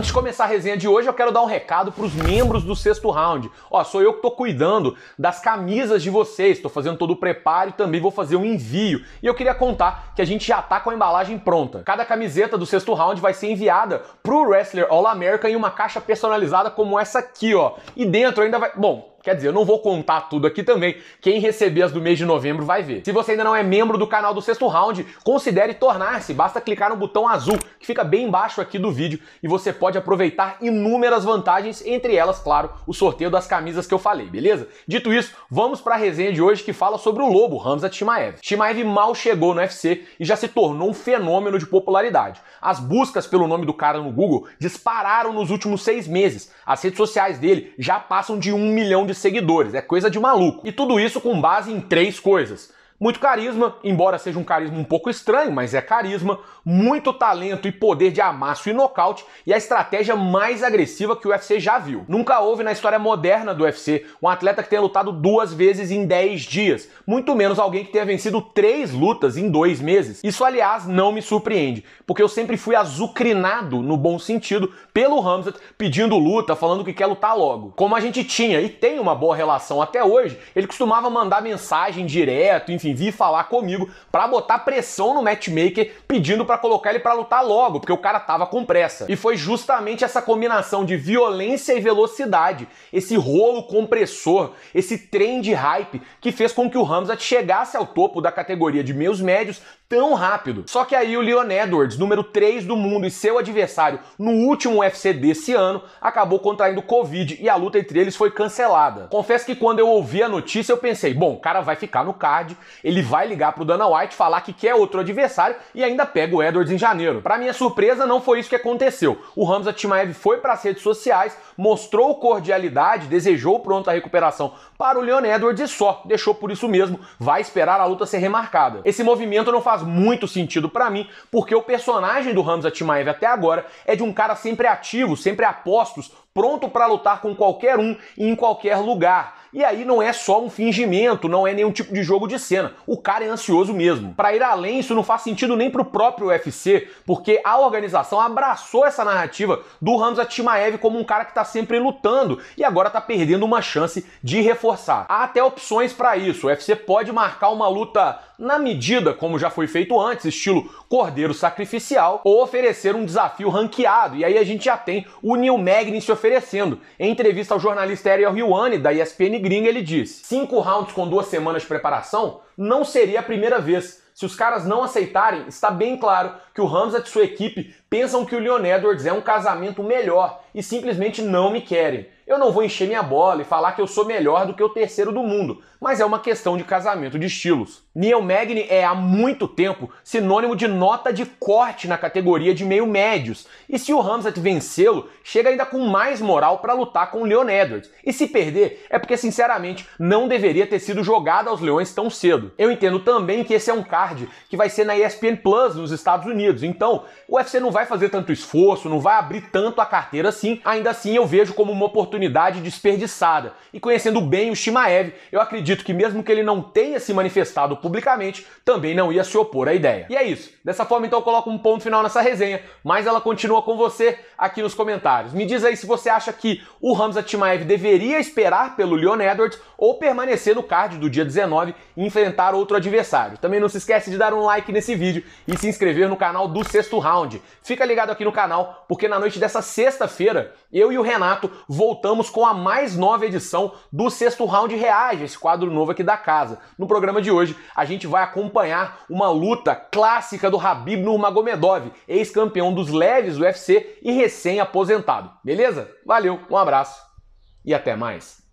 Antes de começar a resenha de hoje, eu quero dar um recado para os membros do sexto round. Ó, sou eu que estou cuidando das camisas de vocês, estou fazendo todo o preparo e também vou fazer o um envio. E eu queria contar que a gente já tá com a embalagem pronta. Cada camiseta do sexto round vai ser enviada para o Wrestler All America em uma caixa personalizada como essa aqui, ó. E dentro ainda vai. Bom, Quer dizer, eu não vou contar tudo aqui também. Quem receber as do mês de novembro vai ver. Se você ainda não é membro do canal do Sexto Round, considere tornar-se. Basta clicar no botão azul que fica bem embaixo aqui do vídeo e você pode aproveitar inúmeras vantagens, entre elas, claro, o sorteio das camisas que eu falei, beleza? Dito isso, vamos para a resenha de hoje que fala sobre o lobo Ramzat Shimaev. Shimaev mal chegou no UFC e já se tornou um fenômeno de popularidade. As buscas pelo nome do cara no Google dispararam nos últimos seis meses. As redes sociais dele já passam de um milhão de de seguidores, é coisa de maluco. E tudo isso com base em três coisas. Muito carisma, embora seja um carisma um pouco estranho, mas é carisma, muito talento e poder de amasso e nocaute e a estratégia mais agressiva que o UFC já viu. Nunca houve na história moderna do UFC um atleta que tenha lutado duas vezes em 10 dias, muito menos alguém que tenha vencido três lutas em dois meses. Isso, aliás, não me surpreende, porque eu sempre fui azucrinado, no bom sentido, pelo Hamzat pedindo luta, falando que quer lutar logo. Como a gente tinha e tem uma boa relação até hoje, ele costumava mandar mensagem direto, enfim enfim, vir falar comigo para botar pressão no matchmaker, pedindo para colocar ele para lutar logo, porque o cara tava com pressa. E foi justamente essa combinação de violência e velocidade, esse rolo compressor, esse trem de hype que fez com que o Hamzat chegasse ao topo da categoria de meus médios tão rápido. Só que aí o Leon Edwards, número 3 do mundo e seu adversário no último UFC desse ano, acabou contraindo Covid e a luta entre eles foi cancelada. Confesso que quando eu ouvi a notícia eu pensei, bom, o cara vai ficar no card ele vai ligar pro Dana White falar que quer outro adversário e ainda pega o Edwards em janeiro. Para minha surpresa, não foi isso que aconteceu. O Hamza Timaev foi para as redes sociais, mostrou cordialidade, desejou pronta recuperação para o Leon Edwards e só deixou por isso mesmo, vai esperar a luta ser remarcada. Esse movimento não faz muito sentido para mim, porque o personagem do Hamza Timaev até agora é de um cara sempre ativo, sempre apostos, pronto para lutar com qualquer um e em qualquer lugar. E aí não é só um fingimento, não é nenhum tipo de jogo de cena. O cara é ansioso mesmo. Para ir além, isso não faz sentido nem pro próprio UFC, porque a organização abraçou essa narrativa do Ramos Timaev como um cara que tá sempre lutando e agora tá perdendo uma chance de reforçar. Há até opções para isso. O UFC pode marcar uma luta na medida, como já foi feito antes, estilo cordeiro sacrificial, ou oferecer um desafio ranqueado. E aí a gente já tem o Neil Magny se oferecendo. Em entrevista ao jornalista Ariel Helwani, da ESPN Gringa, ele disse: cinco rounds com duas semanas de preparação não seria a primeira vez. Se os caras não aceitarem, está bem claro que o Hamzat e sua equipe pensam que o Leon Edwards é um casamento melhor e simplesmente não me querem. Eu não vou encher minha bola e falar que eu sou melhor do que o terceiro do mundo, mas é uma questão de casamento de estilos. Neil Magny é há muito tempo sinônimo de nota de corte na categoria de meio médios, e se o Hamzat vencê-lo, chega ainda com mais moral para lutar com o Leon Edwards. E se perder, é porque sinceramente não deveria ter sido jogado aos Leões tão cedo. Eu entendo também que esse é um card que vai ser na ESPN Plus nos Estados Unidos Unidos. Então, o UFC não vai fazer tanto esforço, não vai abrir tanto a carteira assim. Ainda assim, eu vejo como uma oportunidade desperdiçada. E conhecendo bem o Shimaev, eu acredito que mesmo que ele não tenha se manifestado publicamente, também não ia se opor à ideia. E é isso. Dessa forma, então, eu coloco um ponto final nessa resenha, mas ela continua com você aqui nos comentários. Me diz aí se você acha que o Hamza Shimaev deveria esperar pelo Leon Edwards ou permanecer no card do dia 19 e enfrentar outro adversário. Também não se esquece de dar um like nesse vídeo e se inscrever no canal canal do Sexto Round. Fica ligado aqui no canal, porque na noite dessa sexta-feira, eu e o Renato voltamos com a mais nova edição do Sexto Round Reage, esse quadro novo aqui da casa. No programa de hoje, a gente vai acompanhar uma luta clássica do Habib Nurmagomedov, ex-campeão dos leves do UFC e recém-aposentado. Beleza? Valeu, um abraço e até mais.